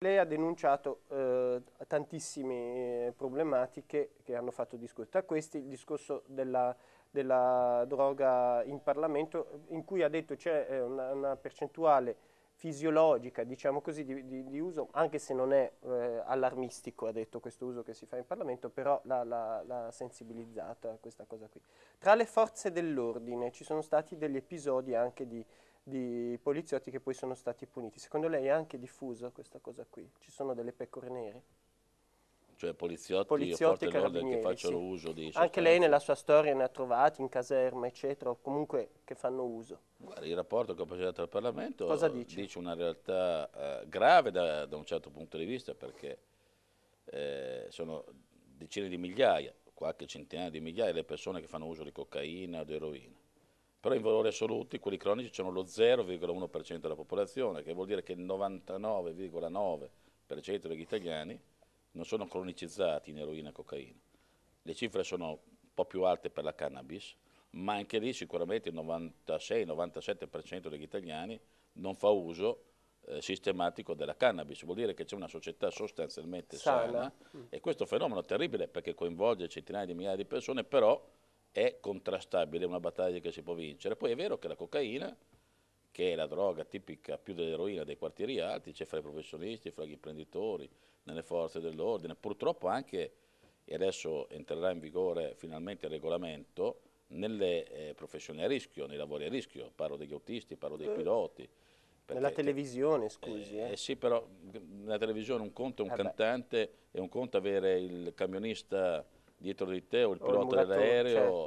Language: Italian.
Lei ha denunciato eh, tantissime eh, problematiche che hanno fatto discorso. tra questi il discorso della, della droga in Parlamento in cui ha detto c'è eh, una, una percentuale fisiologica, diciamo così, di, di, di, uso, anche se non è eh, allarmistico, ha detto questo uso che si fa in Parlamento, però l'ha sensibilizzata questa cosa qui. Tra le forze dell'ordine ci sono stati degli episodi anche di, di, poliziotti che poi sono stati puniti. Secondo lei è anche diffusa questa cosa qui? Ci sono delle pecore nere? cioè poliziotti, poliziotti e carabinieri che facciano sì. uso di Anche lei nella sua storia ne ha trovati in caserma, eccetera, o comunque che fanno uso. Guarda, il rapporto che ho presentato al Parlamento Cosa dice? dice una realtà eh, grave da, da, un certo punto di vista perché eh, sono decine di migliaia, qualche centinaia di migliaia le persone che fanno uso di cocaina o di eroina. Però in valori assoluti quelli cronici sono lo 0,1% della popolazione, che vuol dire che il 99,9% degli italiani non sono cronicizzati in eroina e cocaina. Le cifre sono un po' più alte per la cannabis, ma anche lì sicuramente il 96-97% degli italiani non fa uso eh, sistematico della cannabis, vuol dire che c'è una società sostanzialmente sana, sana mm. e questo fenomeno è terribile perché coinvolge centinaia di migliaia di persone, però è contrastabile, è una battaglia che si può vincere. Poi è vero che la cocaina che è la droga tipica più dell'eroina dei quartieri alti, c'è fra i professionisti, fra gli imprenditori, nelle forze dell'ordine, purtroppo anche, e adesso entrerà in vigore finalmente il regolamento, nelle eh, professioni a rischio, nei lavori a rischio, parlo degli autisti, parlo dei eh, piloti. Perché, nella televisione, scusi. Eh, eh, eh. Sì, però nella televisione un conto è un cantante beh. e un conto avere il camionista dietro di te o il o pilota dell'aereo. Certo.